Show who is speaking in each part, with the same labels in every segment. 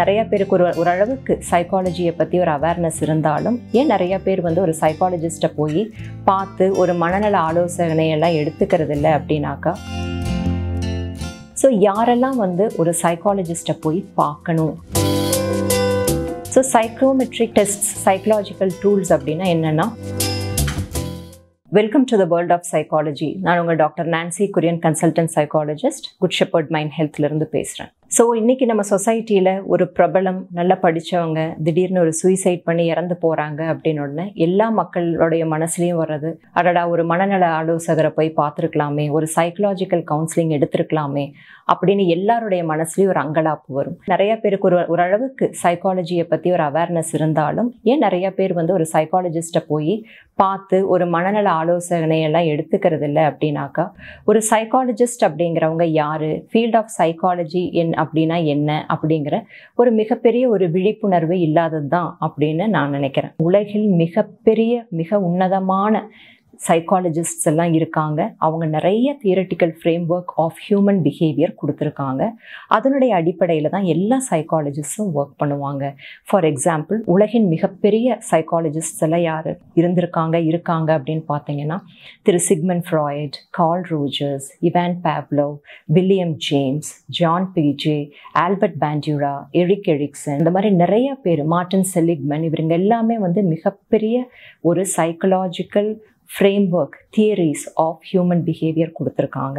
Speaker 1: நிறைய பேருக்கு ஒரு ஓரளவுக்கு சைக்காலஜியை பற்றி ஒரு அவேர்னஸ் இருந்தாலும் ஏன் நிறைய பேர் வந்து ஒரு சைக்காலஜிஸ்ட்டை போய் பார்த்து ஒரு மனநல ஆலோசனையெல்லாம் எடுத்துக்கிறது இல்லை அப்படின்னாக்கா ஸோ யாரெல்லாம் வந்து ஒரு சைக்காலஜிஸ்ட்டை போய் பார்க்கணும் so psychometric test psychological tools அப்படின்னா என்னென்னா welcome to the world of psychology நான் உங்கள் doctor Nancy Kurian consultant psychologist good shepherd mind ஹெல்த்லேருந்து பேசுகிறேன் ஸோ இன்றைக்கி நம்ம சொசைட்டியில் ஒரு பிரபலம் நல்லா படித்தவங்க திடீர்னு ஒரு சூசைட் பண்ணி இறந்து போகிறாங்க அப்படின்னு உடனே எல்லா மக்களுடைய மனசுலேயும் வர்றது அடடா ஒரு மனநல ஆலோசகரை போய் பார்த்துருக்கலாமே ஒரு சைக்கலாஜிக்கல் கவுன்சிலிங் எடுத்துருக்கலாமே அப்படின்னு எல்லாருடைய மனசுலேயும் ஒரு அங்கலாப்பு வரும் நிறைய பேருக்கு ஒரு ஓரளவுக்கு சைக்காலஜியை பற்றி ஒரு அவேர்னஸ் இருந்தாலும் ஏன் நிறைய பேர் வந்து ஒரு சைக்காலஜிஸ்ட்டை போய் பார்த்து ஒரு மனநல ஆலோசனையெல்லாம் எடுத்துக்கிறது இல்லை அப்படின்னாக்கா ஒரு சைக்காலஜிஸ்ட் அப்படிங்கிறவங்க யார் ஃபீல்ட் ஆஃப் சைக்காலஜி என் அப்படின்னா என்ன அப்படிங்கிற ஒரு மிகப்பெரிய ஒரு விழிப்புணர்வு இல்லாதது தான் அப்படின்னு நான் நினைக்கிறேன் உலகில் மிகப்பெரிய மிக உன்னதமான சைக்காலஜிஸ்ட்ஸ் எல்லாம் இருக்காங்க அவங்க நிறைய theoretical framework of human behaviour கொடுத்துருக்காங்க அதனுடைய அடிப்படையில் தான் எல்லா சைக்காலஜிஸ்டும் ஒர்க் பண்ணுவாங்க ஃபார் எக்ஸாம்பிள் உலகின் மிகப்பெரிய சைக்காலஜிஸ்ட்ஸ் எல்லாம் யார் இருந்திருக்காங்க இருக்காங்க அப்படின்னு பார்த்தீங்கன்னா திரு Sigmund Freud Carl Rogers Ivan Pavlov William James Jean பிஜே ஆல்பர்ட் பேண்டியூரா எரிக் எரிக்சன் இந்த மாதிரி நிறைய பேர் மார்டின் செலிக்மன் இவருங்க எல்லாமே வந்து மிகப்பெரிய ஒரு psychological framework theories of human behaviour கொடுத்துருக்காங்க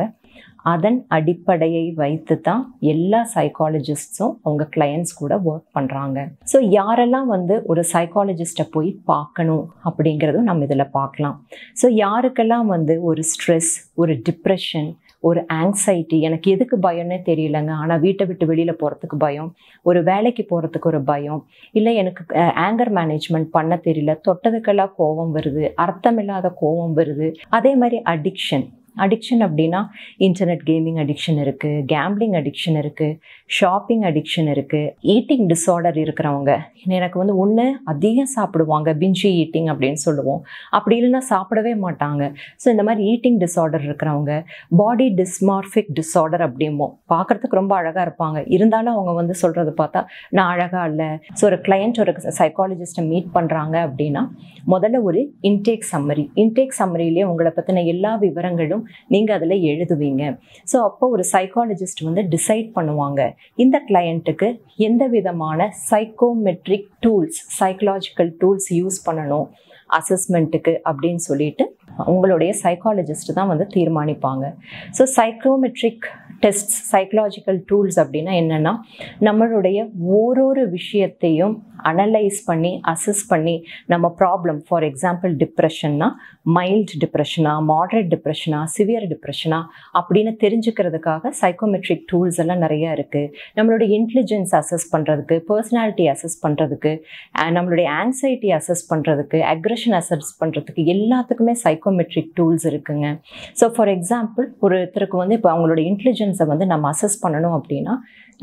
Speaker 1: அதன் அடிப்படையை வைத்து தான் எல்லா சைக்காலஜிஸ்ட்ஸும் அவங்க கிளையண்ட்ஸ் கூட ஒர்க் பண்ணுறாங்க ஸோ யாரெல்லாம் வந்து ஒரு சைக்காலஜிஸ்ட்டை போய் பார்க்கணும் அப்படிங்கிறதும் நம்ம இதில் பார்க்கலாம் ஸோ யாருக்கெல்லாம் வந்து ஒரு ஸ்ட்ரெஸ் ஒரு டிப்ரெஷன் ஒரு ஆங்ஸைட்டி எனக்கு எதுக்கு பயம்னே தெரியலங்க ஆனால் வீட்டை விட்டு வெளியில் போகிறதுக்கு பயம் ஒரு வேலைக்கு போகிறதுக்கு ஒரு பயம் இல்லை எனக்கு ஆங்கர் மேனேஜ்மெண்ட் பண்ண தெரியல தொட்டதுக்கெல்லாம் கோபம் வருது அர்த்தமில்லாத கோபம் வருது அதே மாதிரி அடிக்ஷன் அடிக்ஷன் அப்படின்னா இன்டர்நெட் கேமிங் அடிக்ஷன் இருக்குது கேம்பிளிங் அடிக்ஷன் இருக்குது ஷாப்பிங் அடிக்ஷன் இருக்குது ஈட்டிங் டிஸார்டர் இருக்கிறவங்க எனக்கு வந்து ஒன்று அதிகம் சாப்பிடுவாங்க பிஞ்சி ஈட்டிங் அப்படின்னு சொல்லுவோம் அப்படி இல்லைனா சாப்பிடவே மாட்டாங்க ஸோ இந்த மாதிரி ஈட்டிங் டிஸார்டர் இருக்கிறவங்க பாடி டிஸ்மார்ஃபிக் டிஸார்டர் அப்படிம்போம் பார்க்குறதுக்கு ரொம்ப அழகாக இருப்பாங்க இருந்தாலும் அவங்க வந்து சொல்கிறது பார்த்தா நான் அழகாக இல்லை ஸோ ஒரு கிளையண்ட் ஒரு சைக்காலஜிஸ்ட்டை மீட் பண்ணுறாங்க அப்படின்னா முதல்ல ஒரு இன்டேக் சம்மரி இன்டேக் சம்மரியிலே உங்களை பற்றின எல்லா விவரங்களும் நீங்கள் அதில் எழுதுவீங்க ஸோ அப்போ ஒரு சைக்காலஜிஸ்ட் வந்து டிசைட் பண்ணுவாங்க இந்த கிளையண்ட்டுக்கு எந்த விதமான psychometric tools psychological tools use பண்ணணும் அசஸ்மெண்ட்டுக்கு அப்படின்னு சொல்லிட்டு உங்களுடைய சைக்காலஜிஸ்ட் தான் வந்து தீர்மானிப்பாங்க so psychometric test psychological tools அப்படின்னா என்னென்னா நம்மளுடைய ஒரு ஒரு விஷயத்தையும் அனலைஸ் பண்ணி அசஸ் பண்ணி நம்ம ப்ராப்ளம் ஃபார் எக்ஸாம்பிள் டிப்ரெஷன்னா மைல்டு டிப்ரெஷனா மாடரேட் டிப்ரெஷனா சிவியர் டிப்ரெஷனா அப்படின்னு தெரிஞ்சுக்கிறதுக்காக சைக்கோமெட்ரிக் டூல்ஸ் எல்லாம் நிறையா இருக்குது நம்மளுடைய இன்டெலிஜென்ஸ் அசஸ் பண்ணுறதுக்கு பர்சனாலிட்டி அசஸ் பண்ணுறதுக்கு நம்மளுடைய ஆன்சைட்டி அசஸ் பண்ணுறதுக்கு அக்ரெஷன் அசஸ் பண்ணுறதுக்கு எல்லாத்துக்குமே சைக்கோமெட்ரிக் டூல்ஸ் இருக்குங்க ஸோ ஃபார் எக்ஸாம்பிள் ஒருத்தருக்கு வந்து இப்போ அவங்களோட இன்டெலிஜென்ஸ் கண்டிஷன்ஸை வந்து நம்ம அசஸ் பண்ணணும் அப்படின்னா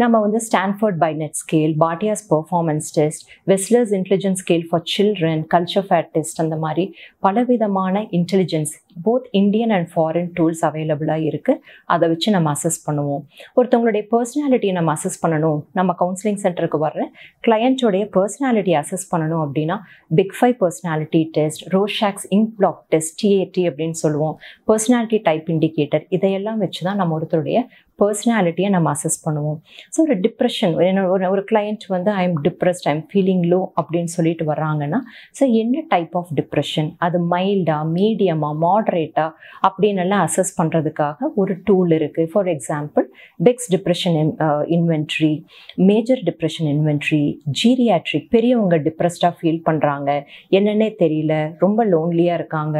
Speaker 1: நம்ம வந்து Stanford Binet scale Bhatia's performance test Wechsler's intelligence scale for children culture fair test அந்த மாதிரி பலவிதமான intelligence both Indian and foreign tools அவைலபிளாக இருக்குது அதை வச்சு நம்ம அசஸ் பண்ணுவோம் ஒருத்தவங்களுடைய பர்சனாலிட்டியை நம்ம அசஸ் பண்ணணும் நம்ம கவுன்சிலிங் சென்டருக்கு வர்ற கிளையண்ட்டோடைய பர்சனாலிட்டி அசஸ் பண்ணணும் அப்படின்னா big five personality test Rorschach's ink blot test TAT அப்படின்னு சொல்லுவோம் பர்சனாலிட்டி டைப் இண்டிகேட்டர் இதையெல்லாம் வச்சு தான் நம்ம ஒருத்தருடைய பர்சனாலிட்டியை நம்ம அசஸ் பண்ணுவோம் ஸோ ஒரு டிப்ரெஷன் ஒரு ஒரு கிளையண்ட் வந்து I am depressed I am feeling low அப்படின்னு சொல்லிட்டு வர்றாங்கன்னா ஸோ என்ன டைப் ஆஃப் டிப்ரெஷன் அது மைல்டா மீடியமா மாடரேட்டா அப்படின்னு எல்லாம் அசஸ் பண்ணுறதுக்காக ஒரு டூல் இருக்குது for example Beck's depression inventory major depression inventory geriatric பெரியவங்க டிப்ரெஸ்டாக ஃபீல் பண்ணுறாங்க என்னன்னே தெரியல ரொம்ப லோன்லியாக இருக்காங்க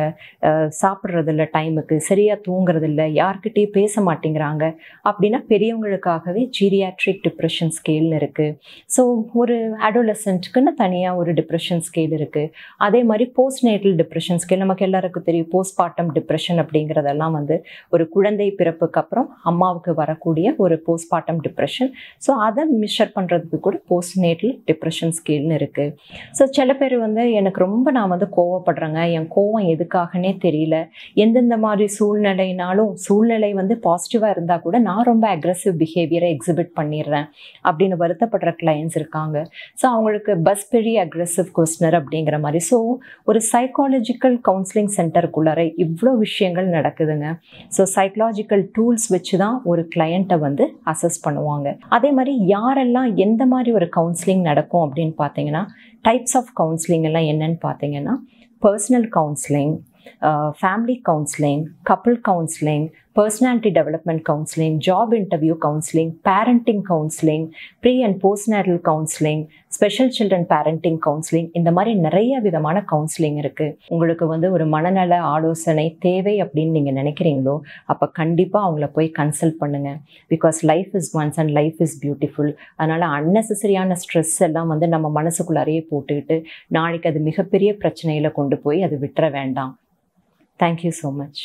Speaker 1: சாப்பிட்றதில்ல டைமுக்கு சரியாக தூங்குறதில்ல யார்கிட்டேயும் பேச மாட்டேங்கிறாங்க அப்படின்னா பெரியவங்களுக்காகவே ஜீரியா பீடியாட்ரிக் டிப்ரெஷன் ஸ்கேல்னு இருக்குது ஸோ ஒரு அடோலசன்ட்டுக்குன்னு தனியாக ஒரு டிப்ரெஷன் ஸ்கேல் இருக்குது அதே மாதிரி போஸ்ட் நேட்டல் டிப்ரெஷன் ஸ்கேல் நமக்கு எல்லாருக்கும் தெரியும் போஸ்ட் பார்ட்டம் டிப்ரெஷன் அப்படிங்கிறதெல்லாம் வந்து ஒரு குழந்தை பிறப்புக்கு அப்புறம் அம்மாவுக்கு வரக்கூடிய ஒரு போஸ்ட் பார்ட்டம் டிப்ரெஷன் ஸோ அதை மிஷர் பண்ணுறதுக்கு கூட போஸ்ட் நேட்டல் டிப்ரெஷன் ஸ்கேல்னு இருக்குது ஸோ சில பேர் வந்து எனக்கு ரொம்ப நான் வந்து கோவப்படுறேங்க என் கோவம் எதுக்காகனே தெரியல எந்தெந்த மாதிரி சூழ்நிலைனாலும் சூழ்நிலை வந்து பாசிட்டிவாக இருந்தால் கூட நான் ரொம்ப அக்ரஸிவ் பிஹேவியரை எக்ஸிபிட் பண்ணி பண்ணிடுறேன் அப்படின்னு வருத்தப்படுற கிளைண்ட்ஸ் இருக்காங்க ஸோ அவங்களுக்கு பஸ் பெரிய அக்ரெசிவ் கொஸ்டினர் அப்படிங்கிற மாதிரி ஸோ ஒரு சைக்காலஜிக்கல் கவுன்சிலிங் சென்டருக்குள்ளார இவ்வளோ விஷயங்கள் நடக்குதுங்க ஸோ சைக்கலாஜிக்கல் டூல்ஸ் வச்சு தான் ஒரு கிளையண்ட்டை வந்து அசஸ் பண்ணுவாங்க அதே மாதிரி யாரெல்லாம் எந்த மாதிரி ஒரு கவுன்சிலிங் நடக்கும் அப்படின்னு பார்த்தீங்கன்னா டைப்ஸ் ஆஃப் கவுன்சிலிங் எல்லாம் என்னன்னு பார்த்தீங்கன்னா personal counselling family counselling couple counselling personality development counselling job interview counselling parenting counselling pre and post natal counselling special children parenting counselling இந்த மாதிரி நிறைய விதமான கவுன்சிலிங் இருக்குது உங்களுக்கு வந்து ஒரு மனநல ஆலோசனை தேவை அப்படின்னு நீங்கள் நினைக்கிறீங்களோ அப்போ கண்டிப்பாக அவங்கள போய் கன்சல்ட் பண்ணுங்கள் because life is once and life is beautiful அதனால் அன்னெசரியான ஸ்ட்ரெஸ் எல்லாம் வந்து நம்ம மனசுக்குள்ளாரையே போட்டுக்கிட்டு நாளைக்கு அது மிகப்பெரிய பிரச்சனையில் கொண்டு போய் அது விட்டுற வேண்டாம் தேங்க்யூ ஸோ மச்